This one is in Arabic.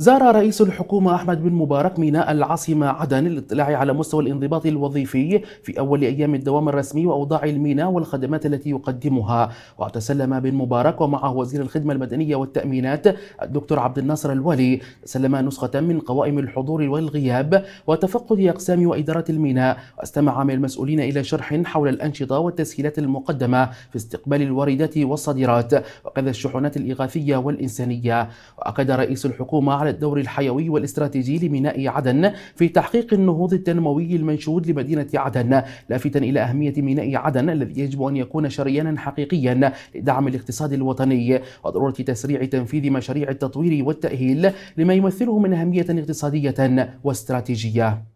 زار رئيس الحكومة أحمد بن مبارك ميناء العاصمة عدن للاطلاع على مستوى الانضباط الوظيفي في أول أيام الدوام الرسمي وأوضاع الميناء والخدمات التي يقدمها وتسلم بن مبارك ومعه وزير الخدمة المدنية والتأمينات الدكتور عبد الناصر الولي تسلم نسخة من قوائم الحضور والغياب وتفقد أقسام وإدارات الميناء واستمع من المسؤولين إلى شرح حول الأنشطة والتسهيلات المقدمة في استقبال الواردات والصادرات وكذا الشحنات الإغاثية والإنسانية وأكد رئيس الحكومة على الدور الحيوي والاستراتيجي لميناء عدن في تحقيق النهوض التنموي المنشود لمدينة عدن لافتا إلى أهمية ميناء عدن الذي يجب أن يكون شريانا حقيقيا لدعم الاقتصاد الوطني وضرورة تسريع تنفيذ مشاريع التطوير والتأهيل لما يمثله من أهمية اقتصادية واستراتيجية